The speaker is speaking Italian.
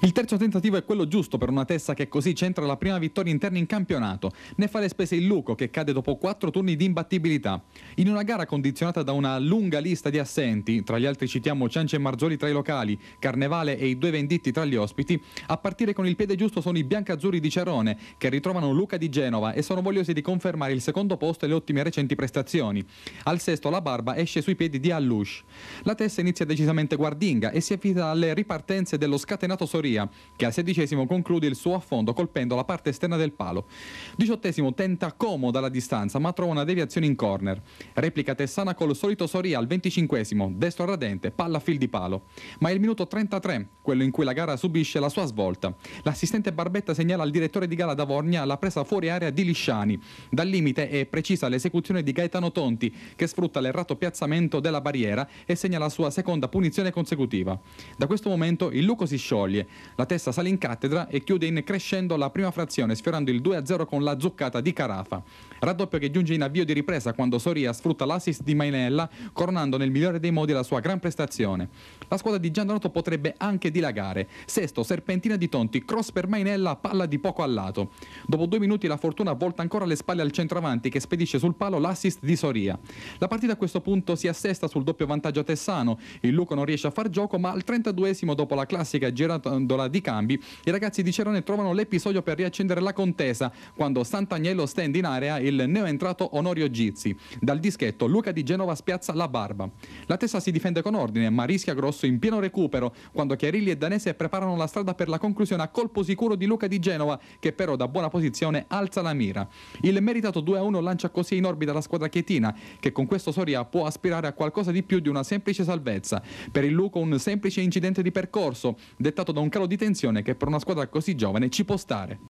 Il terzo tentativo è quello giusto per una testa che così centra la prima vittoria interna in campionato. Ne fa le spese il Luco che cade dopo quattro turni di imbattibilità. In una gara condizionata da una lunga lista di assenti, tra gli altri citiamo Ciance e Marzoli tra i locali, Carnevale e i due venditti tra gli ospiti, a partire con il piede giusto sono i biancazzurri di Cerone che ritrovano Luca di Genova e sono vogliosi di confermare il secondo posto e le ottime recenti prestazioni. Al sesto la Barba esce sui piedi di Allush. La testa inizia decisamente guardinga e si affida alle ripartenze dello scatenato Sorino Trigoria, che al sedicesimo conclude il suo affondo colpendo la parte esterna del palo. Diciottesimo tenta comodo dalla distanza, ma trova una deviazione in corner. Replica Tessana col solito Soria al venticinquesimo, destro radente, palla a fil di palo. Ma è il minuto 33, quello in cui la gara subisce la sua svolta. L'assistente Barbetta segnala al direttore di gara Davornia la presa fuori area di Lisciani. Dal limite è precisa l'esecuzione di Gaetano Tonti, che sfrutta l'errato piazzamento della barriera e segna la sua seconda punizione consecutiva. Da questo momento il Luco si scioglie, la testa sale in cattedra e chiude in crescendo la prima frazione, sfiorando il 2-0 con la zuccata di Carafa. Raddoppio che giunge in avvio di ripresa quando Soria sfrutta l'assist di Mainella, coronando nel migliore dei modi la sua gran prestazione. La squadra di Giandonato potrebbe anche dilagare. Sesto, serpentina di Tonti, cross per Mainella, palla di poco al lato. Dopo due minuti la fortuna volta ancora le spalle al centravanti che spedisce sul palo l'assist di Soria. La partita a questo punto si assesta sul doppio vantaggio tessano. Il Luco non riesce a far gioco ma al 32 dopo la classica girata gondola di cambi, i ragazzi di Cerone trovano l'episodio per riaccendere la contesa quando Sant'Agnello stende in area il neoentrato Onorio Gizzi. Dal dischetto Luca di Genova spiazza la barba. La testa si difende con ordine ma rischia grosso in pieno recupero quando Chiarilli e Danese preparano la strada per la conclusione a colpo sicuro di Luca di Genova che però da buona posizione alza la mira. Il meritato 2-1 lancia così in orbita la squadra chietina che con questo Soria può aspirare a qualcosa di più di una semplice salvezza. Per il Luco un semplice incidente di percorso dettato da un calo di tensione che per una squadra così giovane ci può stare.